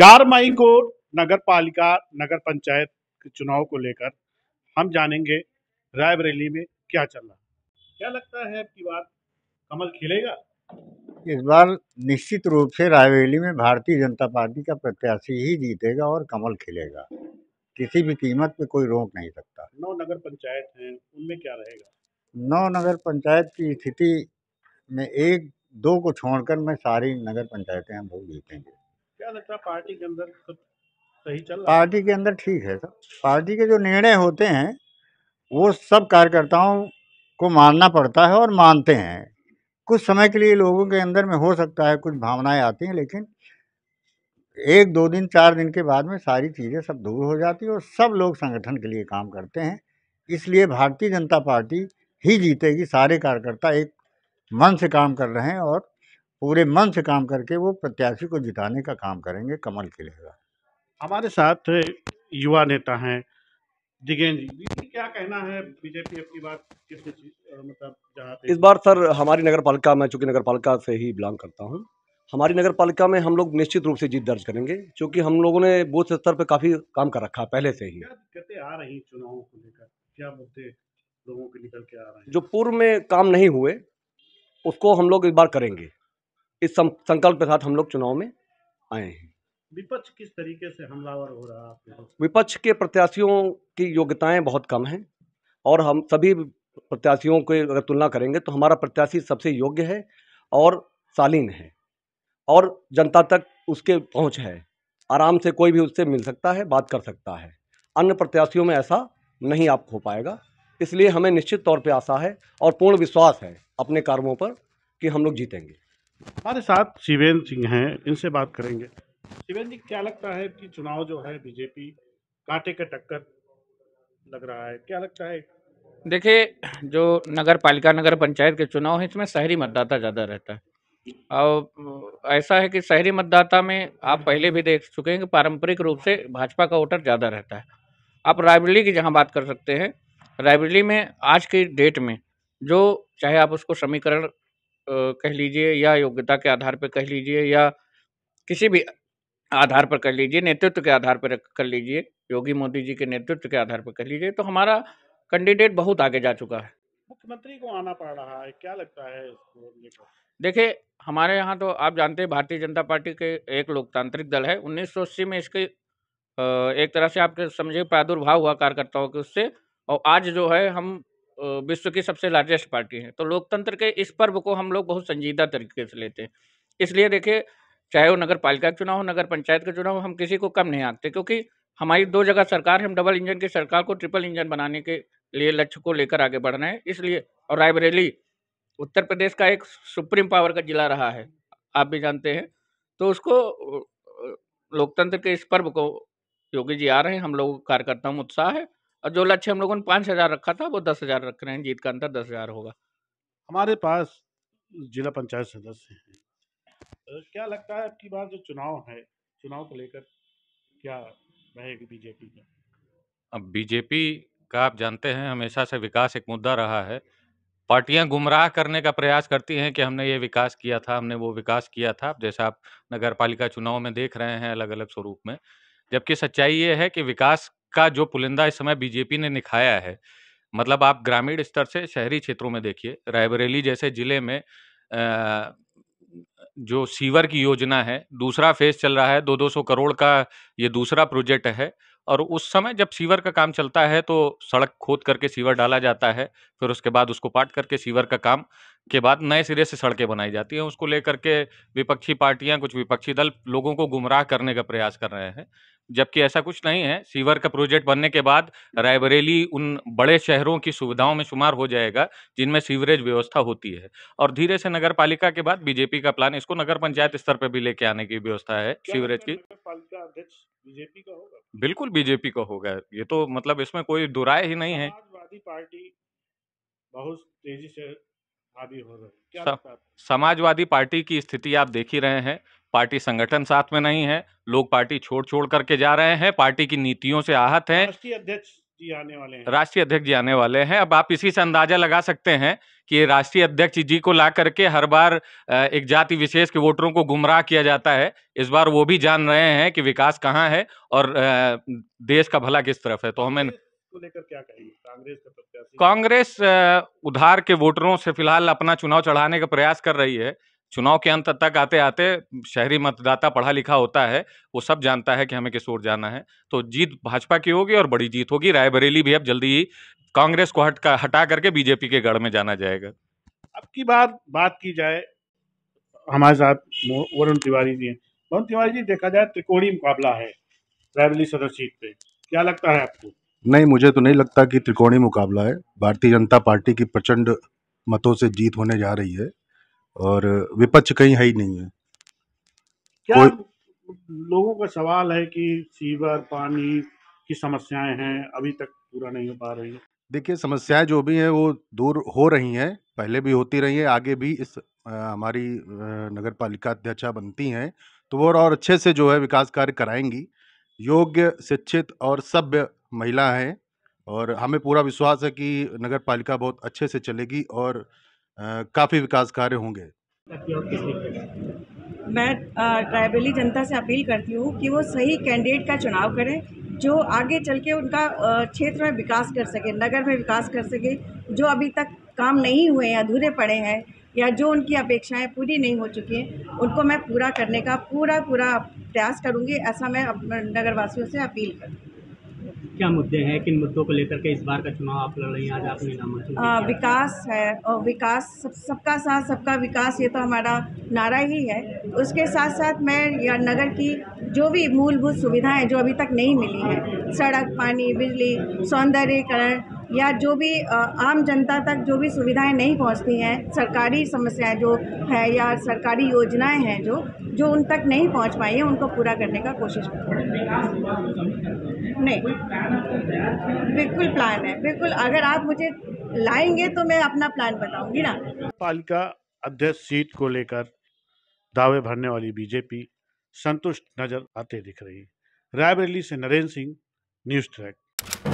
चार मई को नगर पालिका नगर पंचायत के चुनाव को लेकर हम जानेंगे रायबरेली में क्या चल रहा क्या लगता है आपकी बार कमल खिलेगा इस बार निश्चित रूप से रायबरेली में भारतीय जनता पार्टी का प्रत्याशी ही जीतेगा और कमल खिलेगा किसी भी कीमत पे कोई रोक नहीं सकता नौ नगर पंचायत हैं उनमें क्या रहेगा नौ नगर पंचायत की स्थिति में एक दो को छोड़कर मैं सारी नगर पंचायतें हम लोग जीतेंगे क्या लगता है पार्टी के अंदर सही चल पार्टी के अंदर ठीक है सर पार्टी के जो निर्णय होते हैं वो सब कार्यकर्ताओं को मानना पड़ता है और मानते हैं कुछ समय के लिए लोगों के अंदर में हो सकता है कुछ भावनाएं आती हैं लेकिन एक दो दिन चार दिन के बाद में सारी चीज़ें सब दूर हो जाती है और सब लोग संगठन के लिए काम करते हैं इसलिए भारतीय जनता पार्टी ही जीतेगी सारे कार्यकर्ता एक मन से काम कर रहे हैं और पूरे मन से काम करके वो प्रत्याशी को जिताने का काम करेंगे कमल खिलेगा हमारे साथ युवा नेता हैं दिगेन जी क्या कहना है बीजेपी अपनी बात मतलब इस बार सर हमारी नगर पालिका मैं चूँकि नगर पालिका से ही बिलोंग करता हूँ हमारी नगर पालिका में हम लोग निश्चित रूप से जीत दर्ज करेंगे क्योंकि हम लोगों ने बूथ स्तर पर काफ़ी काम कर रखा है पहले से ही कहते आ रही चुनावों को लेकर क्या मुद्दे लोगों के निकल के आ रहे हैं जो पूर्व में काम नहीं हुए उसको हम लोग इस बार करेंगे इस संकल्प के साथ हम लोग चुनाव में आए हैं विपक्ष किस तरीके से हमलावर हो रहा है विपक्ष के प्रत्याशियों की योग्यताएं बहुत कम हैं और हम सभी प्रत्याशियों के अगर तुलना करेंगे तो हमारा प्रत्याशी सबसे योग्य है और शालीन है और जनता तक उसके पहुंच है आराम से कोई भी उससे मिल सकता है बात कर सकता है अन्य प्रत्याशियों में ऐसा नहीं आप हो पाएगा इसलिए हमें निश्चित तौर पर आशा है और पूर्ण विश्वास है अपने कार्यों पर कि हम लोग जीतेंगे हमारे साथ शिवेंद्र सिंह हैं इनसे बात करेंगे शिवेंद्र जी क्या लगता है कि चुनाव जो है बीजेपी कांटे का टक्कर लग रहा है क्या लगता है देखिए जो नगर पालिका नगर पंचायत के चुनाव है इसमें शहरी मतदाता ज़्यादा रहता है और ऐसा है कि शहरी मतदाता में आप पहले भी देख चुके हैं कि पारंपरिक रूप से भाजपा का वोटर ज़्यादा रहता है आप रायबरेली की जहाँ बात कर सकते हैं रायबरेली में आज की डेट में जो चाहे आप उसको समीकरण कह लीजिए या योग्यता के आधार पर कह लीजिए या किसी भी आधार पर कर लीजिए नेतृत्व के आधार पर कर लीजिए योगी मोदी जी के नेतृत्व के आधार पर कर लीजिए तो हमारा कैंडिडेट बहुत आगे जा चुका है मुख्यमंत्री को आना पड़ रहा है क्या लगता है देखिए हमारे यहाँ तो आप जानते हैं भारतीय जनता पार्टी के एक लोकतांत्रिक दल है उन्नीस में इसके एक तरह से आपके समझिए प्रादुर्भाव हुआ कार्यकर्ताओं के उससे और आज जो है हम विश्व की सबसे लार्जेस्ट पार्टी है तो लोकतंत्र के इस पर्व को हम लोग बहुत संजीदा तरीके से लेते हैं इसलिए देखिए चाहे वो नगर पालिका का चुनाव हो नगर पंचायत का चुनाव हम किसी को कम नहीं आंकते क्योंकि हमारी दो जगह सरकार है हम डबल इंजन की सरकार को ट्रिपल इंजन बनाने के लिए लक्ष्य को लेकर आगे बढ़ना है इसलिए और रायबरेली उत्तर प्रदेश का एक सुप्रीम पावर का जिला रहा है आप भी जानते हैं तो उसको लोकतंत्र के इस पर्व को योगी जी आ रहे हैं हम लोग कार्यकर्ताओं में उत्साह है और जो लक्ष्य हम लोगों ने पाँच हजार रखा था वो दस हजार रख रहे हैं जीत का अंतर दस हजार होगा हमारे पास जिला पंचायत सदस्य हैं क्या लगता है आपकी बार जो चुनाव है चुनाव को लेकर क्या रहेगी बीजेपी का अब बीजेपी का आप जानते हैं हमेशा से विकास एक मुद्दा रहा है पार्टियां गुमराह करने का प्रयास करती हैं कि हमने ये विकास किया था हमने वो विकास किया था जैसा आप नगर पालिका चुनाव में देख रहे हैं अलग अलग स्वरूप में जबकि सच्चाई ये है कि विकास का जो पुलिंदा इस समय बीजेपी ने निखाया है मतलब आप ग्रामीण स्तर से शहरी क्षेत्रों में देखिए रायबरेली जैसे जिले में जो सीवर की योजना है दूसरा फेज चल रहा है दो दो सौ करोड़ का ये दूसरा प्रोजेक्ट है और उस समय जब सीवर का काम चलता है तो सड़क खोद करके सीवर डाला जाता है फिर उसके बाद उसको पाट करके सीवर का काम के बाद नए सिरे से सड़कें बनाई जाती हैं उसको लेकर के विपक्षी पार्टियां कुछ विपक्षी दल लोगों को गुमराह करने का प्रयास कर रहे हैं जबकि ऐसा कुछ नहीं है सीवर का प्रोजेक्ट बनने के बाद रायबरेली उन बड़े शहरों की सुविधाओं में शुमार हो जाएगा जिनमें सीवरेज व्यवस्था होती है और धीरे से नगर पालिका के बाद बीजेपी का प्लान इसको नगर पंचायत स्तर पर भी लेके आने की व्यवस्था है सीवरेज मतलब की बीजेपी का होगा बिल्कुल बीजेपी का होगा ये तो मतलब इसमें कोई दुराय ही नहीं है पार्टी बहुत तेजी से आदि हो रहे हैं समाजवादी पार्टी की स्थिति आप देख ही रहे हैं पार्टी संगठन साथ में नहीं है लोग पार्टी छोड़ छोड़ करके जा रहे हैं पार्टी की नीतियों से आहत है राष्ट्रीय अध्यक्ष जी आने वाले हैं राष्ट्रीय अध्यक्ष जी आने वाले हैं अब आप इसी से अंदाजा लगा सकते हैं कि राष्ट्रीय अध्यक्ष जी को ला करके हर बार एक जाति विशेष के वोटरों को गुमराह किया जाता है इस बार वो भी जान रहे हैं कि विकास कहाँ है और देश का भला किस तरफ है तो हमें लेकर क्या कहेंगे कांग्रेस का प्रत्याशी कांग्रेस उधार के वोटरों से फिलहाल अपना चुनाव चढ़ाने का प्रयास कर रही है चुनाव के अंत तक आते आते शहरी मतदाता पढ़ा लिखा होता है वो सब जानता है कि हमें किस ओर जाना है तो जीत भाजपा की होगी और बड़ी जीत होगी रायबरेली भी अब जल्दी ही कांग्रेस को हट का हटा करके बीजेपी के गढ़ में जाना जाएगा अब की बार बात की जाए हमारे साथ वरुण तिवारी जी हैं वरुण तिवारी जी देखा जाए त्रिकोणीय मुकाबला है रायबरेली सदर सीट पे क्या लगता है आपको नहीं मुझे तो नहीं लगता कि त्रिकोणीय मुकाबला है भारतीय जनता पार्टी की प्रचंड मतों से जीत होने जा रही है और विपक्ष कहीं है ही नहीं है क्या लोगों का सवाल है कि सीवर पानी की समस्याएं हैं अभी तक पूरा नहीं हो पा रही है देखिए समस्याएं जो भी हैं वो दूर हो रही हैं पहले भी होती रही हैं आगे भी इस आ, हमारी नगर पालिका अध्यक्षा बनती हैं तो वो और अच्छे से जो है विकास कार्य कराएंगी योग्य शिक्षित और सभ्य महिला हैं और हमें पूरा विश्वास है कि नगर पालिका बहुत अच्छे से चलेगी और काफ़ी विकास कार्य होंगे मैं ट्राइबली जनता से अपील करती हूँ कि वो सही कैंडिडेट का चुनाव करें जो आगे चल के उनका क्षेत्र में विकास कर सके नगर में विकास कर सके जो अभी तक काम नहीं हुए हैं अधूरे पड़े हैं या जो उनकी अपेक्षाएं पूरी नहीं हो चुकी हैं उनको मैं पूरा करने का पूरा पूरा प्रयास करूँगी ऐसा मैं नगरवासियों से अपील करूँ क्या मुद्दे हैं किन मुद्दों को लेकर के इस बार का चुनाव आप लड़ रही हैं आज आपने नामांकन विकास है और विकास सब सबका साथ सबका विकास ये तो हमारा नारा ही है उसके साथ साथ मैं या नगर की जो भी मूलभूत सुविधाएं जो अभी तक नहीं मिली हैं सड़क पानी बिजली सौंदर्यकरण या जो भी आम जनता तक जो भी सुविधाएं नहीं पहुंचती हैं सरकारी समस्याएं है जो है या सरकारी योजनाएं हैं जो जो उन तक नहीं पहुंच पाई है उनको पूरा करने का कोशिश करते नहीं बिल्कुल प्लान है बिल्कुल अगर आप मुझे लाएंगे तो मैं अपना प्लान बताऊंगी ना पालिका अध्यक्ष सीट को लेकर दावे भरने वाली बीजेपी संतुष्ट नजर आते दिख रही रायबरेली से नरेंद्र सिंह न्यूज ट्रैक